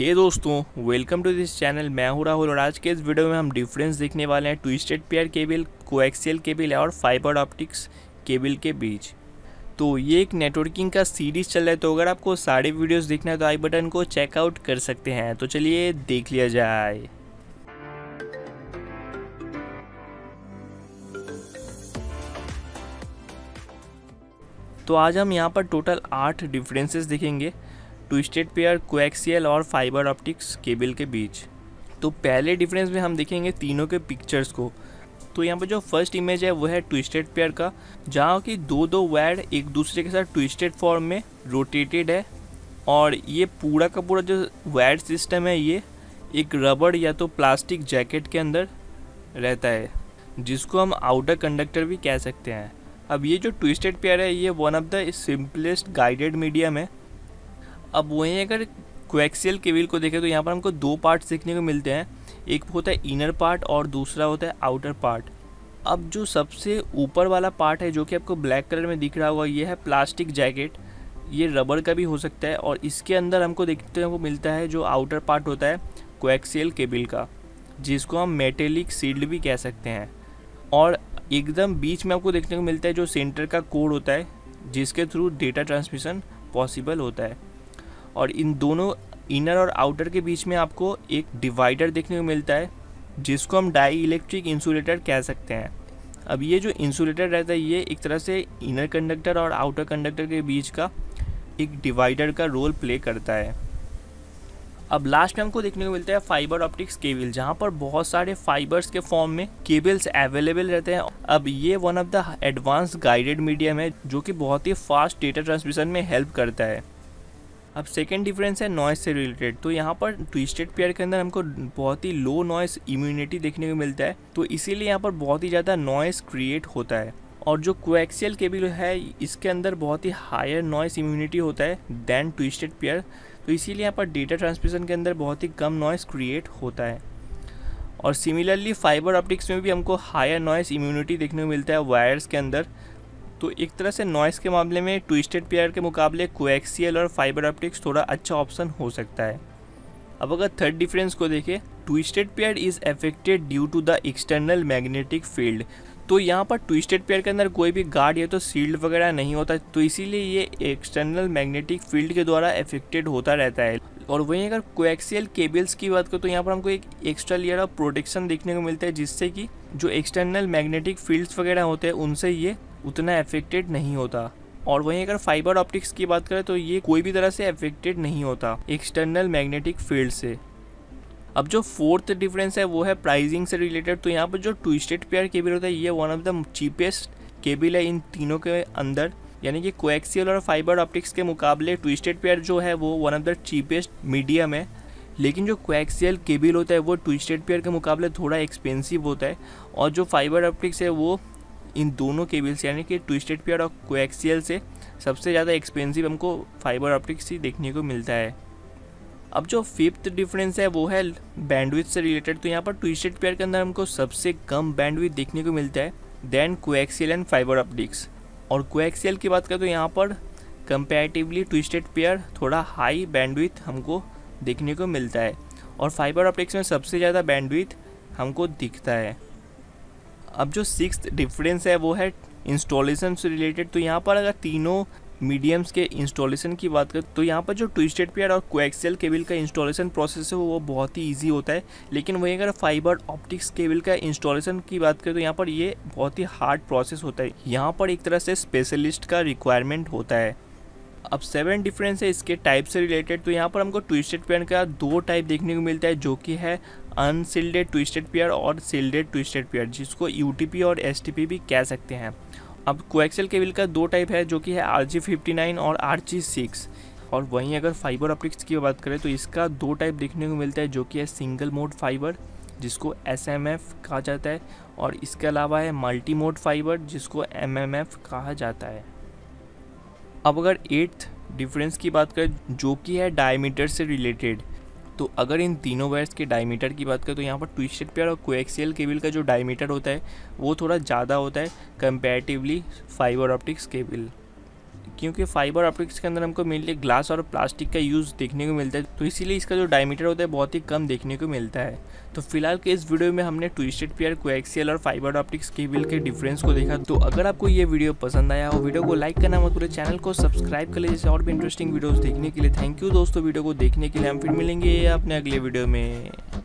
हे दोस्तों welcome to this channel मैं हूँ राहुल और आज के इस वीडियो में हम डिफरेंस देखने वाले हैं twisted pair cable coaxial cable और फाइबर ऑप्टिक्स केबल के बीच तो ये एक नेटवर्किंग का सीरीज चल रहा है तो अगर आपको सारे वीडियोस देखना है तो आई बटन को चेकआउट कर सकते हैं तो चलिए देख लिया जाए तो आज हम यहाँ पर टोटल आठ डिफरेंसेस देखेंगे ट्विस्टेड पेयर कोएक्सियल और फाइबर ऑप्टिक्स केबल के बीच तो पहले डिफरेंस में हम देखेंगे तीनों के पिक्चर्स को तो यहाँ पर जो फर्स्ट इमेज है वो है ट्विस्टेड पेयर का जहाँ की दो दो वायर एक दूसरे के साथ ट्विस्टेड फॉर्म में रोटेटेड है और ये पूरा का पूरा जो वायर सिस्टम है ये एक रबड़ या तो प्लास्टिक जैकेट के अंदर रहता है जिसको हम आउटर कंडक्टर भी कह सकते हैं अब ये जो ट्विस्टेड पेयर है ये one of the simplest guided medium है अब वहीं अगर कोएक्सियल केबिल को देखें तो यहाँ पर हमको दो पार्ट देखने को मिलते हैं एक होता है इनर पार्ट और दूसरा होता है आउटर पार्ट अब जो सबसे ऊपर वाला पार्ट है जो कि आपको ब्लैक कलर में दिख रहा होगा ये है प्लास्टिक जैकेट ये रबड़ का भी हो सकता है और इसके अंदर हमको देखते को मिलता है जो आउटर पार्ट होता है कोएक्सियल केबिल का जिसको हम मेटेलिक सील्ड भी कह सकते हैं और एकदम बीच में आपको देखने को मिलता है जो सेंटर का कोड होता है जिसके थ्रू डेटा ट्रांसमिशन पॉसिबल होता है और इन दोनों इनर और आउटर के बीच में आपको एक डिवाइडर देखने को मिलता है जिसको हम डाई इलेक्ट्रिक इंसुलेटर कह सकते हैं अब ये जो इंसुलेटर रहता है ये एक तरह से इनर कंडक्टर और आउटर कंडक्टर के बीच का एक डिवाइडर का रोल प्ले करता है अब लास्ट में हमको देखने को मिलता है फाइबर ऑप्टिक्स केबल जहाँ पर बहुत सारे फाइबर्स के फॉर्म में केबल्स अवेलेबल रहते हैं अब ये one of the advance guided medium है जो कि बहुत ही फास्ट डेटा ट्रांसमिशन में हेल्प करता है अब सेकेंड डिफरेंस है नॉइज़ से रिलेटेड तो यहाँ पर ट्विस्टेड पेयर के अंदर हमको बहुत ही लो नॉइस इम्यूनिटी देखने को मिलता है तो इसीलिए यहाँ पर बहुत ही ज़्यादा नॉइज़ क्रिएट होता है और जो कोएक्सियल केबिल है इसके अंदर बहुत ही हायर नॉइस इम्यूनिटी होता है दैन ट्विस्टेड पेयर तो इसीलिए यहाँ पर डेटा ट्रांसमिशन के अंदर बहुत ही कम नॉइस क्रिएट होता है और सिमिलरली फाइबर ऑप्टिक्स में भी हमको हायर नॉइस इम्यूनिटी देखने को मिलता है वायर्स के अंदर तो एक तरह से नॉइस के मामले में ट्विस्टेड पेयर के मुकाबले कोएक्सियल और फाइबर ऑप्टिक्स थोड़ा अच्छा ऑप्शन हो सकता है अब अगर थर्ड डिफरेंस को देखें twisted pair is affected due to the external magnetic field तो यहाँ पर ट्विस्टेड पेयर के अंदर कोई भी गार्ड या तो सील्ड वगैरह नहीं होता तो इसीलिए ये एक्सटर्नल मैग्नेटिक फील्ड के द्वारा अफेक्टेड होता रहता है और वहीं अगर कोएक्सियल केबल्स की बात करें तो यहाँ पर हमको एक एक्स्ट्रा लेयर ऑफ प्रोटेक्शन देखने को मिलता है जिससे कि जो एक्सटर्नल मैग्नेटिक फील्ड्स वगैरह होते हैं उनसे ये उतना अफेक्टेड नहीं होता और वहीं अगर फाइबर ऑप्टिक्स की बात करें तो ये कोई भी तरह से अफेक्टेड नहीं होता एक्सटर्नल मैग्नेटिक फील्ड से अब जो फोर्थ डिफरेंस है वो है प्राइजिंग से रिलेटेड तो यहाँ पर जो ट्विस्टेड पेयर केबल होता है ये one of the cheapest cable है इन तीनों के अंदर यानी कि कोएक्सियल और फाइबर ऑप्टिक्स के मुकाबले ट्विस्टेड पेयर जो है वो one of the cheapest medium है लेकिन जो कोएक्सियल केबल होता है वो ट्विस्टेड पेयर के मुकाबले थोड़ा एक्सपेंसिव होता है और जो फाइबर ऑप्टिक्स है वो इन दोनों केबल्स यानी कि ट्विस्टेड पेयर और कोएक्सियल से सबसे ज़्यादा एक्सपेंसिव हमको फाइबर ऑप्टिक्स ही देखने को मिलता है अब जो फिफ्थ डिफरेंस है वो है बैंडविथ से रिलेटेड तो यहाँ पर ट्विस्टेड पेयर के अंदर हमको सबसे कम बैंडविथ देखने को मिलता है then coaxial and fibre optics और कोएक्सियल की बात करें तो यहाँ पर कंपेरेटिवली ट्विस्टेड पेयर थोड़ा हाई बैंडविथ हमको देखने को मिलता है और फाइबर ऑप्टिक्स में सबसे ज़्यादा बैंडविथ हमको दिखता है अब जो सिक्स डिफरेंस है वो है इंस्टॉलेशन से रिलेटेड तो यहाँ पर अगर तीनों मीडियम्स के इंस्टॉलेशन की बात करें तो यहाँ पर जो ट्विस्टेड पेयर और कोएक्सेल केबल का इंस्टॉलेशन प्रोसेस है वो बहुत ही इजी होता है लेकिन वहीं अगर फाइबर ऑप्टिक्स केबल का इंस्टॉलेशन की बात करें तो यहाँ पर ये बहुत ही हार्ड प्रोसेस होता है यहाँ पर एक तरह से स्पेशलिस्ट का रिक्वायरमेंट होता है अब सेवन डिफरेंस है इसके टाइप से रिलेटेड तो यहाँ पर हमको ट्विस्टेड पेयर का दो टाइप देखने को मिलता है जो कि है अनसिल्डेड ट्विस्टेड पेयर और सील्डेड ट्विस्टेड पेयर जिसको यू और एस भी कह सकते हैं अब कोएक्सल केबल का दो टाइप है जो कि है आर जी और आर जी और वहीं अगर फाइबर ऑप्टिक्स की बात करें तो इसका दो टाइप देखने को मिलता है जो कि है सिंगल मोड फाइबर जिसको एस कहा जाता है और इसके अलावा है मल्टी मोड फाइबर जिसको एम कहा जाता है अब अगर एट्थ डिफरेंस की बात करें जो कि है डायमीटर से रिलेटेड तो अगर इन तीनों वायर्स के डायमीटर की बात करें तो यहाँ पर ट्विस्टेड पेयर और कोएक्सियल केबल का जो डायमीटर होता है वो थोड़ा ज़्यादा होता है कंपेरेटिवली फाइबर ऑप्टिक्स केबल क्योंकि फाइबर ऑप्टिक्स के अंदर हमको मेनली ग्लास और प्लास्टिक का यूज़ देखने को मिलता है तो इसीलिए इसका जो डायमीटर होता है बहुत ही कम देखने को मिलता है तो फिलहाल के इस वीडियो में हमने ट्विस्टेड पेयर कोएक्सियल और फाइबर ऑप्टिक्स केबल के डिफरेंस को देखा तो अगर आपको ये वीडियो पसंद आया हो वीडियो को लाइक करना मत पूरे चैनल को सब्सक्राइब कर लीजिए और भी इंटरेस्टिंग वीडियोज़ देखने के लिए थैंक यू दोस्तों वीडियो को देखने के लिए हम फिर मिलेंगे अपने अगले वीडियो में